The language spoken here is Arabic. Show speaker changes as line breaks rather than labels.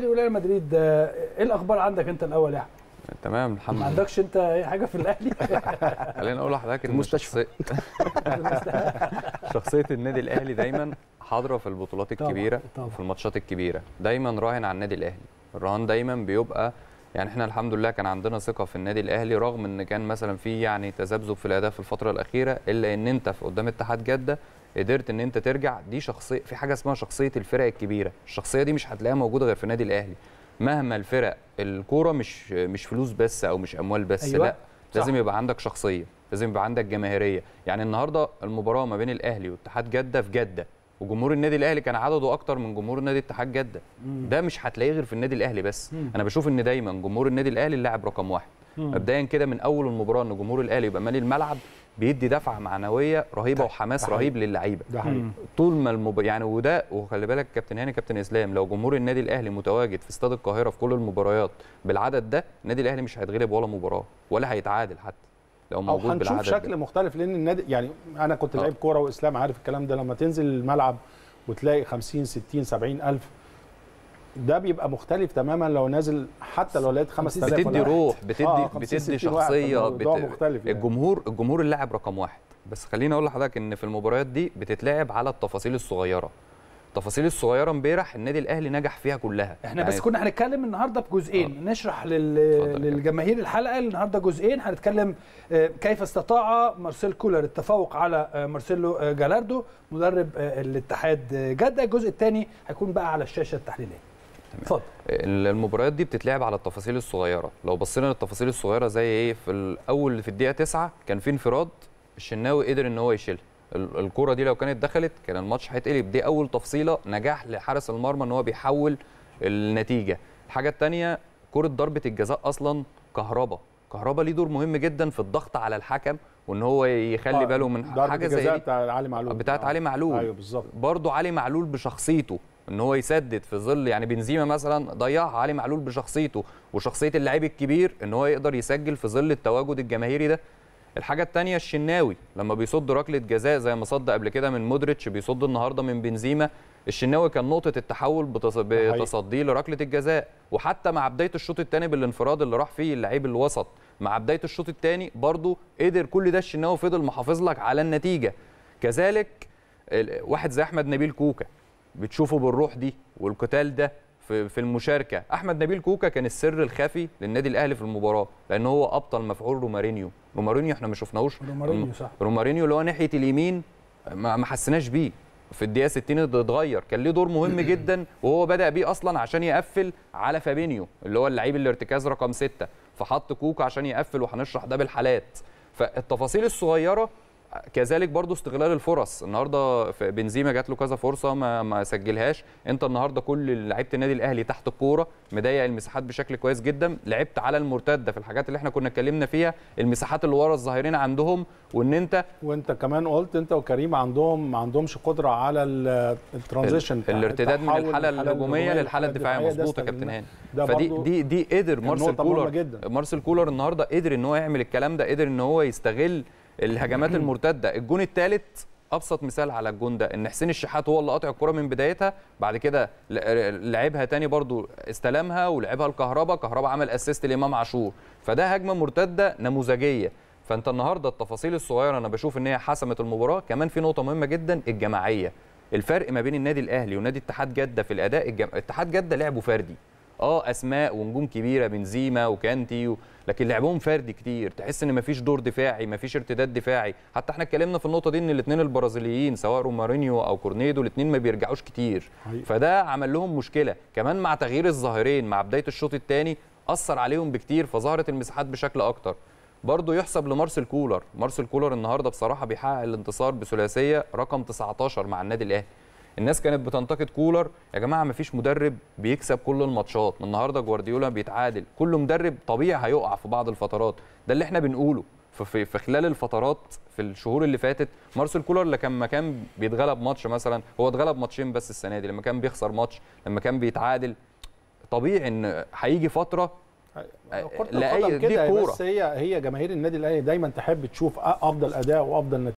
الاهلي وريال مدريد آه، ايه الاخبار عندك انت الاول يا يعني؟ احمد تمام الحمد لله ما عندكش انت اي حاجه في الاهلي خليني اقول لحضرتك ان المستشفى شخصيه النادي الاهلي دايما حاضره في البطولات الكبيره وفي في الماتشات الكبيره دايما راهن على النادي الاهلي الرهان دايما بيبقى يعني احنا الحمد لله كان عندنا ثقه في النادي الاهلي رغم ان كان مثلا في يعني تذبذب في الاداء في الفتره الاخيره الا ان انت في قدام اتحاد جده قدرت ان انت ترجع دي شخصيه في حاجه اسمها شخصيه الفرق الكبيره الشخصيه دي مش هتلاقيها موجوده غير في النادي الاهلي مهما الفرق الكوره مش مش فلوس بس او مش اموال بس أيوة. لا صح. لازم يبقى عندك شخصيه لازم يبقى عندك جماهيريه يعني النهارده المباراه ما بين الاهلي واتحاد جده في جده وجمهور النادي الاهلي كان عدده اكتر من جمهور نادي اتحاد جده مم. ده مش هتلاقيه غير في النادي الاهلي بس مم. انا بشوف ان دايما جمهور النادي الاهلي اللاعب رقم واحد مبدئيا كده من اول المباراه ان جمهور الاهلي يبقى مالي الملعب بيدي دفعه معنويه رهيبه وحماس رهيب للعيبه طول ما المب... يعني وده وخلي بالك كابتن هاني كابتن اسلام لو جمهور النادي الاهلي متواجد في استاد القاهره في كل المباريات بالعدد ده النادي الاهلي مش هيتغلب ولا مباراه ولا هيتعادل حتى لو موجود أو ده شكل مختلف لان النادي يعني انا كنت آه. لعيب كوره واسلام عارف الكلام ده لما تنزل الملعب وتلاقي 50 60 70 الف ده بيبقى مختلف تماما لو نازل حتى لو لقيت 5000 بتدي روح بتدي آه بتدي شخصيه بت... مختلف يعني. الجمهور الجمهور اللاعب رقم واحد بس خليني اقول لحضرتك ان في المباريات دي بتتلعب على التفاصيل الصغيره التفاصيل الصغيره امبارح النادي الاهلي نجح فيها كلها احنا يعني بس كنا هنتكلم النهارده بجزئين أه. نشرح لل... للجماهير الحلقه النهارده جزئين هنتكلم آه، كيف استطاع مارسيل كولر التفوق على آه، مارسيلو آه، جالاردو مدرب الاتحاد جده الجزء الثاني هيكون بقى على الشاشه التحليليه اتفضل المباريات دي بتتلعب على التفاصيل الصغيره لو بصينا للتفاصيل الصغيره زي ايه في الاول في الدقيقه 9 كان في انفراد الشناوي قدر ان هو يشيلها الكره دي لو كانت دخلت كان الماتش هيتقلب دي اول تفصيله نجاح لحارس المرمى ان هو بيحول النتيجه الحاجه الثانيه كره ضربه الجزاء اصلا كهربا كهربا ليه دور مهم جدا في الضغط على الحكم وان هو يخلي آه، باله من حاجه زي دي بتاعت علي معلول بتاعت علي معلول ايوه بالظبط برضه علي معلول بشخصيته ان هو يسدد في ظل يعني بنزيما مثلا ضيعها علي معلول بشخصيته وشخصيه اللاعب الكبير ان هو يقدر يسجل في ظل التواجد الجماهيري ده الحاجه الثانيه الشناوي لما بيصد ركله جزاء زي ما صد قبل كده من مودريتش بيصد النهارده من بنزيما الشناوي كان نقطه التحول بتصديه لركله الجزاء وحتى مع بدايه الشوط الثاني بالانفراد اللي راح فيه اللعيب الوسط مع بدايه الشوط الثاني برضه قدر كل ده الشناوي فضل محافظ لك على النتيجه كذلك واحد زي احمد نبيل كوكا بتشوفه بالروح دي والقتال ده في المشاركه احمد نبيل كوكا كان السر الخفي للنادي الاهلي في المباراه لان هو ابطل مفعول رومارينيو رومارينيو احنا ما شفناهوش رومارينيو صح رومارينيو اللي هو ناحيه اليمين ما حسيناش بيه في الدقيقه 60 اتغير كان ليه دور مهم جدا وهو بدا بيه اصلا عشان يقفل على فابينيو اللي هو اللعيب الارتكاز رقم 6 فحط كوكا عشان يقفل وهنشرح ده بالحالات فالتفاصيل الصغيره كذلك برضو استغلال الفرص النهارده بنزيما جات له كذا فرصه ما, ما سجلهاش انت النهارده كل لعيبه النادي الاهلي تحت الكوره مضيق المساحات بشكل كويس جدا لعبت على المرتده في الحاجات اللي احنا كنا اتكلمنا فيها المساحات اللي ورا الظاهرين عندهم وان انت وانت كمان قلت انت وكريم عندهم ما عندهمش قدره على الترانزيشن الارتداد من الحاله الهجوميه للحاله الدفاعيه مظبوط يا كابتن هاني فدي دي دي قدر مارسيل كولر مارسيل كولر النهارده قدر ان هو يعمل الكلام ده قدر ان هو يستغل الهجمات المرتده الجون الثالث ابسط مثال على الجون ده ان حسين الشحات هو اللي قاطع الكره من بدايتها بعد كده آه، لعبها تاني برضو استلمها ولعبها الكهرباء كهرباء عمل اسيست لامام عاشور فده هجمه مرتده نموذجيه فانت النهارده التفاصيل الصغيره انا بشوف ان هي حسمت المباراه كمان في نقطه مهمه جدا الجماعيه الفرق ما بين النادي الاهلي ونادي اتحاد جده في الاداء الجم... اتحاد جده لعبه فردي اه اسماء ونجوم كبيره بنزيما وكانتي و... لكن لعبهم فردي كتير تحس ان مفيش دور دفاعي مفيش ارتداد دفاعي حتى احنا اتكلمنا في النقطه دي ان الاثنين البرازيليين سواء رومارينيو او كورنيدو الاثنين ما بيرجعوش كتير حقيقة. فده عمل لهم مشكله كمان مع تغيير الظاهرين مع بدايه الشوط الثاني اثر عليهم بكتير فظهرت المساحات بشكل اكتر برضه يحسب لمارسيل كولر مارسيل كولر النهارده بصراحه بيحقق الانتصار بثلاثيه رقم 19 مع النادي الاهلي الناس كانت بتنتقد كولر يا جماعه ما فيش مدرب بيكسب كل الماتشات من النهارده جوارديولا بيتعادل كل مدرب طبيعي هيقع في بعض الفترات ده اللي احنا بنقوله في, في خلال الفترات في الشهور اللي فاتت مارسيل كولر اللي كان مكان بيتغلب ماتش مثلا هو اتغلب ماتشين بس السنه دي لما كان بيخسر ماتش لما كان بيتعادل طبيعي ان هيجي فتره آه، لاي دي كوره هي هي جماهير النادي الاهلي دايما تحب تشوف افضل اداء وافضل نتيجه